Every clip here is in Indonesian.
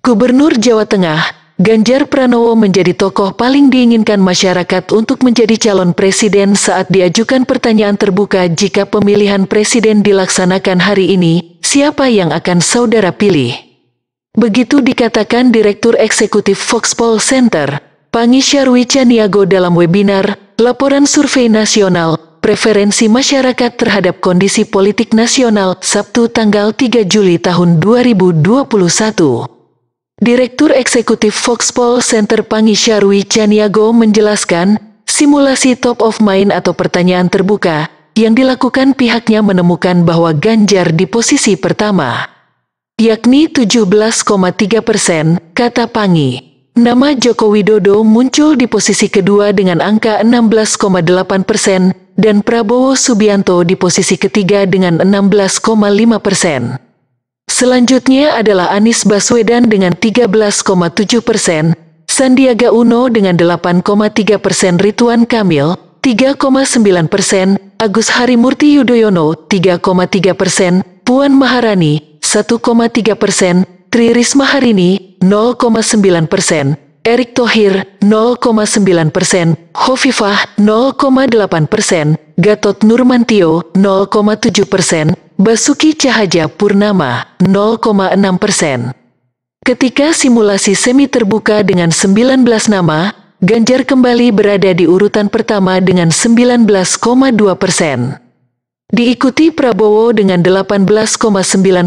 Gubernur Jawa Tengah, Ganjar Pranowo menjadi tokoh paling diinginkan masyarakat untuk menjadi calon presiden saat diajukan pertanyaan terbuka jika pemilihan presiden dilaksanakan hari ini, siapa yang akan saudara pilih? Begitu dikatakan Direktur Eksekutif Foxpol Center, Pangi Syarwi dalam webinar, Laporan Survei Nasional, Preferensi Masyarakat Terhadap Kondisi Politik Nasional, Sabtu tanggal 3 Juli tahun 2021. Direktur Eksekutif Foxpol Center Pangisharwi Chaniago menjelaskan, simulasi top of mind atau pertanyaan terbuka yang dilakukan pihaknya menemukan bahwa Ganjar di posisi pertama, yakni 17,3 persen, kata Pangi. Nama Joko Widodo muncul di posisi kedua dengan angka 16,8 persen dan Prabowo Subianto di posisi ketiga dengan 16,5 persen. Selanjutnya adalah Anies Baswedan dengan 13,7 persen, Sandiaga Uno dengan 8,3 persen Rituan Kamil, 3,9 persen, Agus Harimurti Yudhoyono 3,3 persen, Puan Maharani 1,3 persen, Tri Risma Harini, 0,9 persen, Erick Thohir 0,9 persen, Hovifah 0,8 persen, Gatot Nurmantio 0,7 persen, Basuki Cahaja Purnama 0,6 persen. Ketika simulasi semi terbuka dengan 19 nama, Ganjar kembali berada di urutan pertama dengan 19,2 persen. Diikuti Prabowo dengan 18,9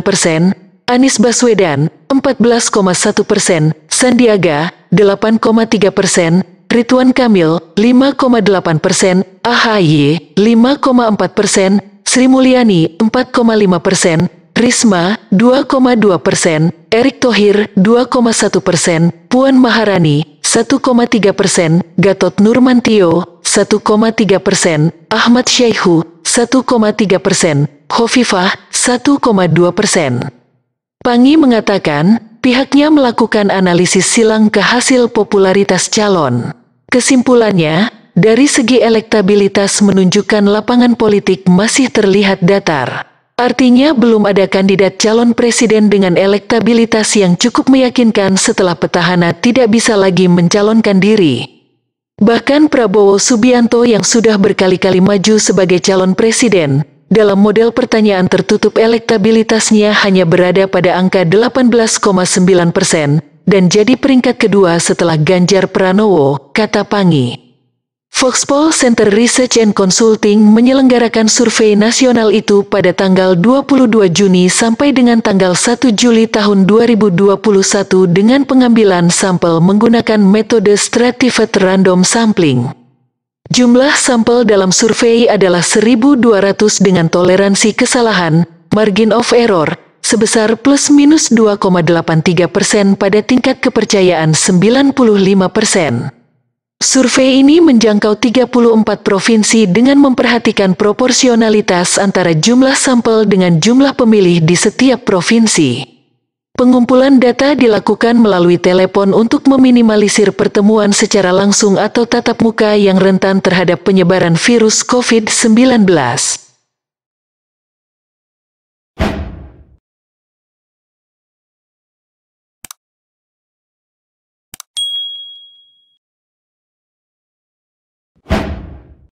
persen, Anies Baswedan 14,1 persen, Sandiaga 8,3 persen, Rituan Kamil 5,8 persen, AHY 5,4 persen, Sri Mulyani 4,5 persen, Risma 2,2 persen, Erick Thohir 2,1 persen, Puan Maharani 1,3 persen, Gatot Nurmantio 1,3 persen, Ahmad Syaihu 1,3 persen, Khofifah 1,2 persen. Pangi mengatakan pihaknya melakukan analisis silang ke hasil popularitas calon. Kesimpulannya, dari segi elektabilitas menunjukkan lapangan politik masih terlihat datar. Artinya belum ada kandidat calon presiden dengan elektabilitas yang cukup meyakinkan setelah petahana tidak bisa lagi mencalonkan diri. Bahkan Prabowo Subianto yang sudah berkali-kali maju sebagai calon presiden, dalam model pertanyaan tertutup elektabilitasnya hanya berada pada angka 18,9 persen, dan jadi peringkat kedua setelah Ganjar Pranowo, kata Pangi. Foxpol Center Research and Consulting menyelenggarakan survei nasional itu pada tanggal 22 Juni sampai dengan tanggal 1 Juli tahun 2021 dengan pengambilan sampel menggunakan metode stratified random sampling. Jumlah sampel dalam survei adalah 1.200 dengan toleransi kesalahan, margin of error, sebesar plus minus 2,83 persen pada tingkat kepercayaan 95 persen. Survei ini menjangkau 34 provinsi dengan memperhatikan proporsionalitas antara jumlah sampel dengan jumlah pemilih di setiap provinsi. Pengumpulan data dilakukan melalui telepon untuk meminimalisir pertemuan secara langsung atau tatap muka yang rentan terhadap penyebaran virus COVID-19.